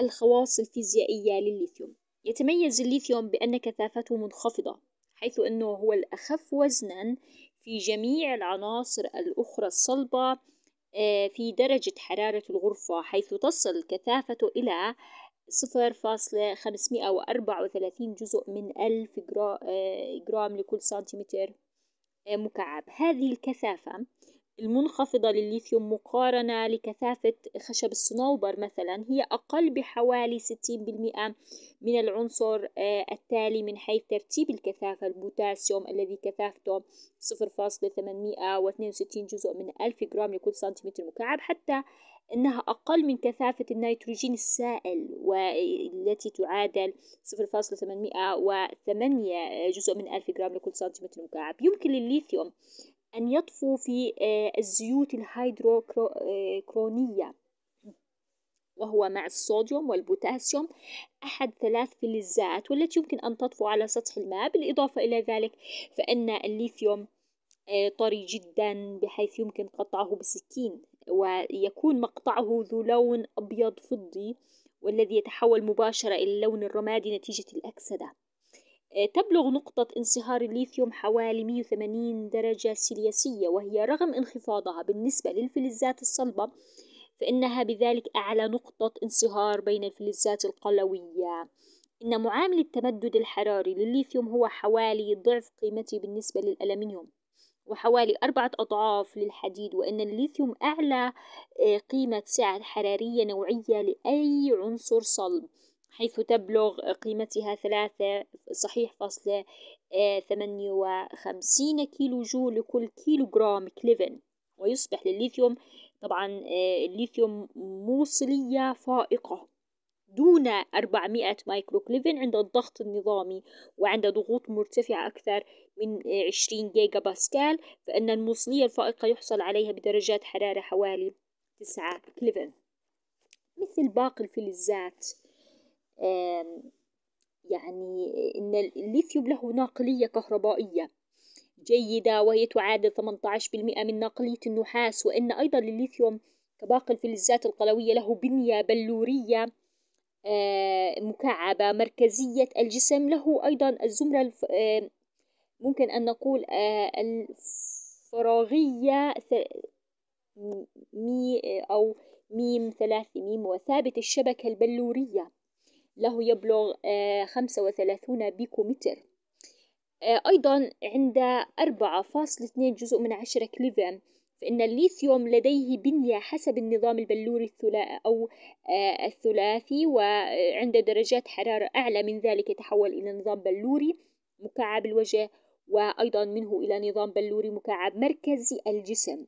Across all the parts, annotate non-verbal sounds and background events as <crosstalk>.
الخواص الفيزيائية للليثيوم يتميز الليثيوم بأن كثافته منخفضة حيث أنه هو الأخف وزنا في جميع العناصر الأخرى الصلبة آه، في درجة حرارة الغرفة حيث تصل كثافته إلى 0.534 جزء من 1000 آه، جرام لكل سنتيمتر آه، مكعب هذه الكثافة المنخفضة للليثيوم مقارنة لكثافة خشب الصنوبر مثلا هي أقل بحوالي 60% من العنصر آه، التالي من حيث ترتيب الكثافة البوتاسيوم الذي كثافته 0.862 جزء من 1000 جرام لكل سنتيمتر مكعب حتى إنها أقل من كثافة النيتروجين السائل والتي تعادل 0.808 جزء من 1000 جرام لكل سنتيمتر مكعب يمكن للليثيوم أن يطفو في آه، الزيوت الهيدروكرونية آه، وهو مع الصوديوم والبوتاسيوم أحد ثلاث فلزات والتي يمكن أن تطفو على سطح الماء بالإضافة إلى ذلك فإن الليثيوم آه، طري جدا بحيث يمكن قطعه بسكين ويكون مقطعه ذو لون أبيض فضي والذي يتحول مباشرة إلى اللون الرمادي نتيجة الأكسدة آه، تبلغ نقطة انصهار الليثيوم حوالي 180 درجة سيليسية وهي رغم انخفاضها بالنسبة للفلزات الصلبة فإنها بذلك أعلى نقطة انصهار بين الفلزات القلوية إن معامل التمدد الحراري للليثيوم هو حوالي ضعف قيمته بالنسبة للألمنيوم وحوالي أربعة أضعاف للحديد وإن الليثيوم أعلى آه، قيمة سعة حرارية نوعية لأي عنصر صلب حيث تبلغ قيمتها ثلاثة صحيح فاصلة آه، ثمانية وخمسين كيلو جول لكل كيلو جرام كليفن ويصبح للليثيوم طبعا آه، الليثيوم موصلية فائقة دون 400 مايكرو كليفن عند الضغط النظامي وعند ضغوط مرتفعة أكثر من 20 جيجا باسكال فإن الموصلية الفائقة يحصل عليها بدرجات حرارة حوالي 9 كليفن مثل باقي الفلزات يعني إن الليثيوم له ناقلية كهربائية جيدة وهي تعادل 18% من ناقلية النحاس وإن أيضا الليثيوم كباقي الفلزات القلوية له بنية بلورية مكعبة مركزية الجسم له أيضا الزمرة الف... ممكن أن نقول آه، الفراغية مي أو ميم ثلاث ميم وثابت الشبكة البلورية له يبلغ آه، خمسة وثلاثون بيكومتر آه، أيضا عند أربعة فاصل اثنين جزء من عشرة كليفان فإن الليثيوم لديه بنية حسب النظام البلوري الثلاثي أو آه، الثلاثي وعند درجات حرارة أعلى من ذلك يتحول إلى نظام بلوري مكعب الوجه وأيضا منه إلى نظام بلوري مكعب مركزي الجسم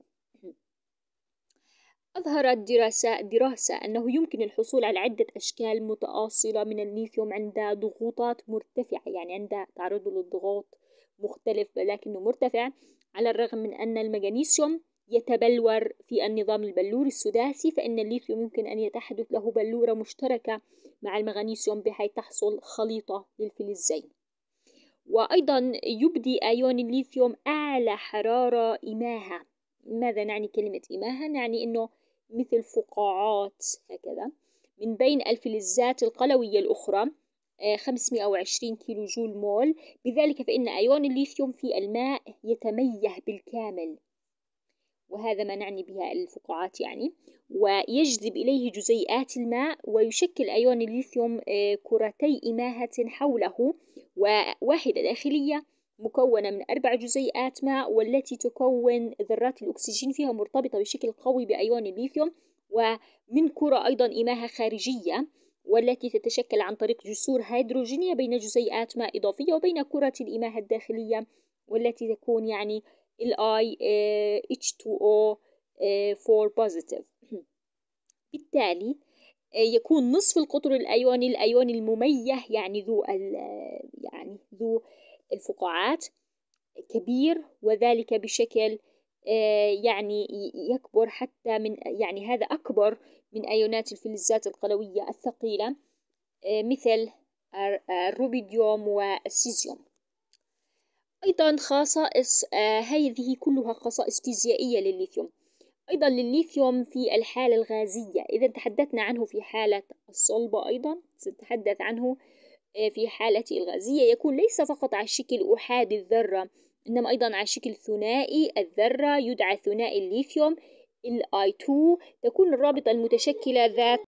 أظهرت دراسة, دراسة أنه يمكن الحصول على عدة أشكال متآصلة من النيثيوم عند ضغوطات مرتفعة يعني عند تعرضه للضغوط مختلف لكنه مرتفع على الرغم من أن المغنيسيوم يتبلور في النظام البلوري السداسي فإن الليثيوم يمكن أن يتحدث له بلورة مشتركة مع المغنيسيوم بحيث تحصل خليطة للفلزين وأيضا يبدي أيون الليثيوم أعلى حرارة إماها ماذا نعني كلمة إماها؟ نعني أنه مثل فقاعات هكذا من بين الفلزات القلوية الأخرى 520 آه، كيلو جول مول بذلك فإن أيون الليثيوم في الماء يتميه بالكامل وهذا ما نعني بها الفقاعات يعني ويجذب إليه جزيئات الماء ويشكل أيون الليثيوم آه، كرتي إماهة حوله وواحدة داخلية مكونة من أربع جزيئات ماء والتي تكون ذرات الأكسجين فيها مرتبطة بشكل قوي بأيون الليثيوم ومن كرة أيضا إماها خارجية والتي تتشكل عن طريق جسور هيدروجينية بين جزيئات ماء إضافية وبين كرة الإماهة الداخلية والتي تكون يعني الاي H2O 4 positive <clears throat> بالتالي آه، يكون نصف القطر الأيوني الأيوني المميه يعني ذو آه، يعني ذو الفقاعات كبير وذلك بشكل آه، يعني يكبر حتى من يعني هذا أكبر من أيونات الفلزات القلوية الثقيلة آه، مثل الروبيديوم والسيزيوم أيضا خصائص آه، هذه كلها خصائص فيزيائية للليثيوم أيضا للليثيوم في الحالة الغازية إذا تحدثنا عنه في حالة الصلبة أيضا سنتحدث عنه آه، في حالة الغازية يكون ليس فقط على شكل أحادي الذرة إنما أيضا على شكل ثنائي الذرة يدعى ثنائي الليثيوم الآي I2 تكون الرابطة المتشكلة ذات